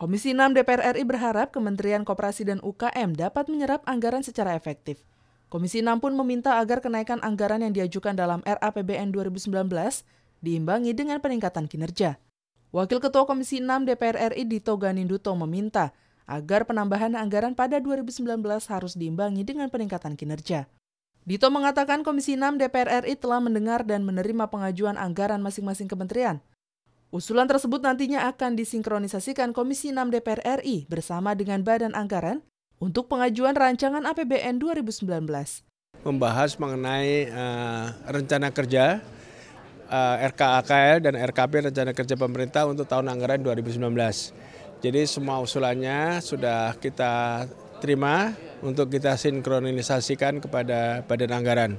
Komisi 6 DPR RI berharap Kementerian Koperasi dan UKM dapat menyerap anggaran secara efektif. Komisi 6 pun meminta agar kenaikan anggaran yang diajukan dalam RAPBN 2019 diimbangi dengan peningkatan kinerja. Wakil Ketua Komisi 6 DPR RI Dito Ganinduto meminta agar penambahan anggaran pada 2019 harus diimbangi dengan peningkatan kinerja. Dito mengatakan Komisi 6 DPR RI telah mendengar dan menerima pengajuan anggaran masing-masing kementerian. Usulan tersebut nantinya akan disinkronisasikan Komisi 6 DPR RI bersama dengan Badan Anggaran untuk pengajuan rancangan APBN 2019. Membahas mengenai uh, rencana kerja uh, eh, RKAKL dan RKP rencana kerja pemerintah untuk tahun anggaran 2019. Jadi semua usulannya sudah kita terima untuk kita sinkronisasikan kepada Badan Anggaran.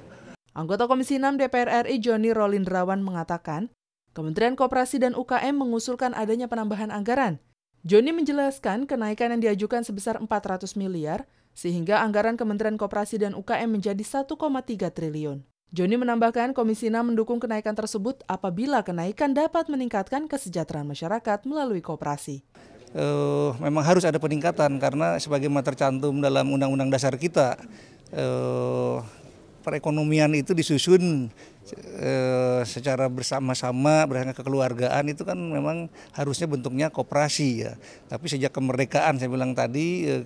Anggota Komisi 6 DPR RI Joni Rolindrawan mengatakan, Kementerian Kooperasi dan UKM mengusulkan adanya penambahan anggaran. Joni menjelaskan kenaikan yang diajukan sebesar 400 miliar, sehingga anggaran Kementerian Kooperasi dan UKM menjadi 1,3 triliun. Joni menambahkan Komisi 6 mendukung kenaikan tersebut apabila kenaikan dapat meningkatkan kesejahteraan masyarakat melalui kooperasi. Uh, eh, memang harus ada peningkatan karena sebagaimana tercantum dalam Undang-Undang Dasar kita, uh, perekonomian itu disusun eh, secara bersama-sama berangkat kekeluargaan itu kan memang harusnya bentuknya kooperasi ya. Tapi sejak kemerdekaan saya bilang tadi eh,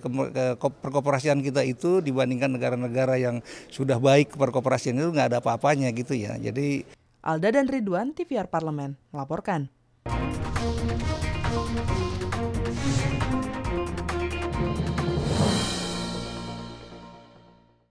perkooperasian kita itu dibandingkan negara-negara yang sudah baik perkooperasian itu nggak ada apa-apanya gitu ya. Jadi Alda dan Ridwan TVR Parlemen melaporkan.